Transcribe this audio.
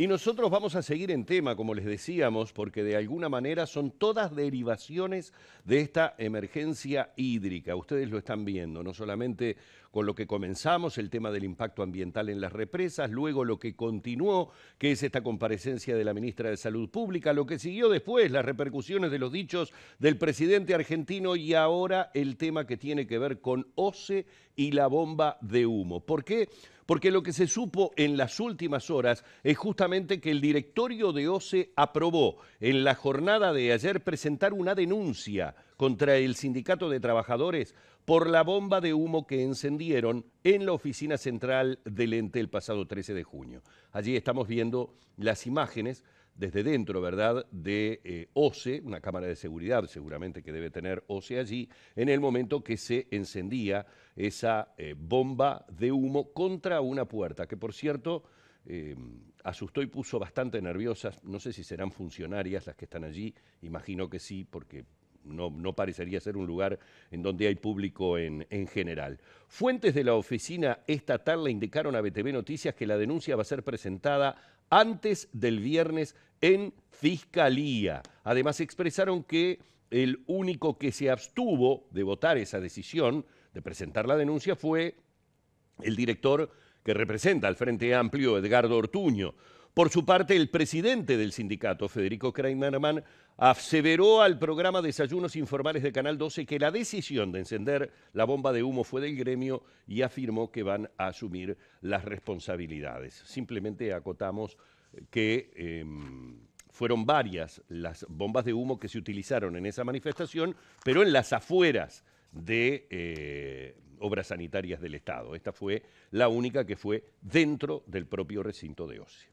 Y nosotros vamos a seguir en tema, como les decíamos, porque de alguna manera son todas derivaciones de esta emergencia hídrica. Ustedes lo están viendo, no solamente con lo que comenzamos, el tema del impacto ambiental en las represas, luego lo que continuó, que es esta comparecencia de la ministra de Salud Pública, lo que siguió después, las repercusiones de los dichos del presidente argentino y ahora el tema que tiene que ver con OCE y la bomba de humo. ¿Por qué? porque lo que se supo en las últimas horas es justamente que el directorio de OCE aprobó en la jornada de ayer presentar una denuncia contra el sindicato de trabajadores por la bomba de humo que encendieron en la oficina central del ente el pasado 13 de junio. Allí estamos viendo las imágenes desde dentro, ¿verdad?, de eh, OCE, una cámara de seguridad seguramente que debe tener OCE allí, en el momento que se encendía esa eh, bomba de humo contra una puerta, que por cierto eh, asustó y puso bastante nerviosas, no sé si serán funcionarias las que están allí, imagino que sí, porque no, no, parecería ser un lugar en donde hay público en, en, general. Fuentes de la oficina estatal le indicaron a BTV Noticias que la denuncia va a ser presentada antes del viernes en fiscalía. Además expresaron que el único que se abstuvo de votar esa decisión, de presentar la denuncia, fue el director que representa al Frente Amplio, Edgardo Ortuño. Por su parte, el presidente del sindicato, Federico Kreinerman, aseveró al programa Desayunos Informales de Canal 12 que la decisión de encender la bomba de humo fue del gremio y afirmó que van a asumir las responsabilidades. Simplemente acotamos que em, fueron varias las bombas de humo que se utilizaron en esa manifestación, pero en las afueras de eh, obras sanitarias del Estado. Esta fue la única que fue dentro del propio recinto de Osi.